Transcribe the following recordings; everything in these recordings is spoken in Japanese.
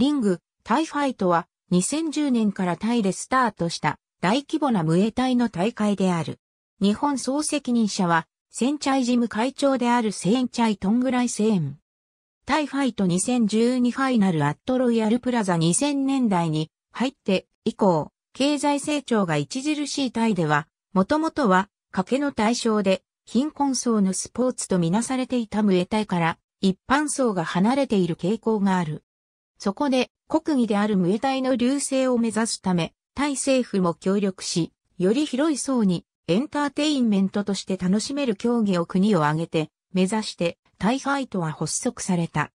リング、タイファイトは2010年からタイでスタートした大規模な無栄隊の大会である。日本総責任者は、センチャイ事務会長であるセンチャイトングライセーン。タイファイト2012ファイナルアットロイヤルプラザ2000年代に入って以降、経済成長が著しいタイでは、もともとは賭けの対象で貧困層のスポーツとみなされていたムエタイから一般層が離れている傾向がある。そこで、国技であるムエタイの流星を目指すため、タイ政府も協力し、より広い層にエンターテインメントとして楽しめる競技を国を挙げて、目指して、タイファイトは発足された。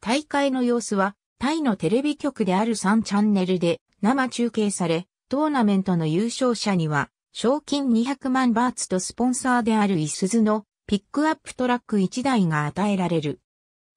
大会の様子は、タイのテレビ局である3チャンネルで生中継され、トーナメントの優勝者には、賞金200万バーツとスポンサーであるイスズのピックアップトラック1台が与えられる。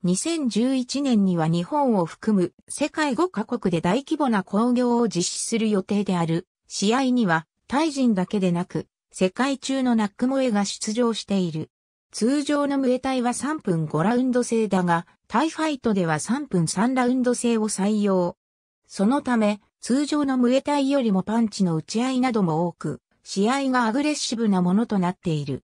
2011年には日本を含む世界5カ国で大規模な興行を実施する予定である。試合には、タイ人だけでなく、世界中のナック萌えが出場している。通常のムエタイは3分5ラウンド制だが、タイファイトでは3分3ラウンド制を採用。そのため、通常のムエタイよりもパンチの打ち合いなども多く、試合がアグレッシブなものとなっている。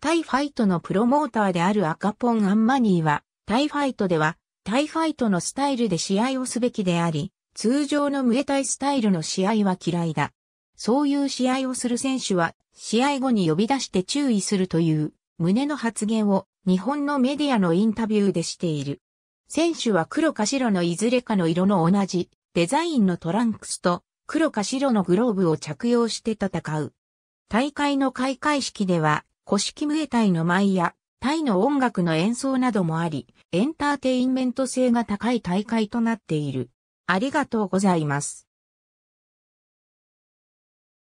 タイファイトのプロモーターである赤ポン・アンマニーは、タイファイトでは、タイファイトのスタイルで試合をすべきであり、通常のムエタイスタイルの試合は嫌いだ。そういう試合をする選手は、試合後に呼び出して注意するという、胸の発言を日本のメディアのインタビューでしている。選手は黒か白のいずれかの色の同じデザインのトランクスと黒か白のグローブを着用して戦う。大会の開会式では、古式ムエタイの舞やタイの音楽の演奏などもあり、エンターテインメント性が高い大会となっている。ありがとうございます。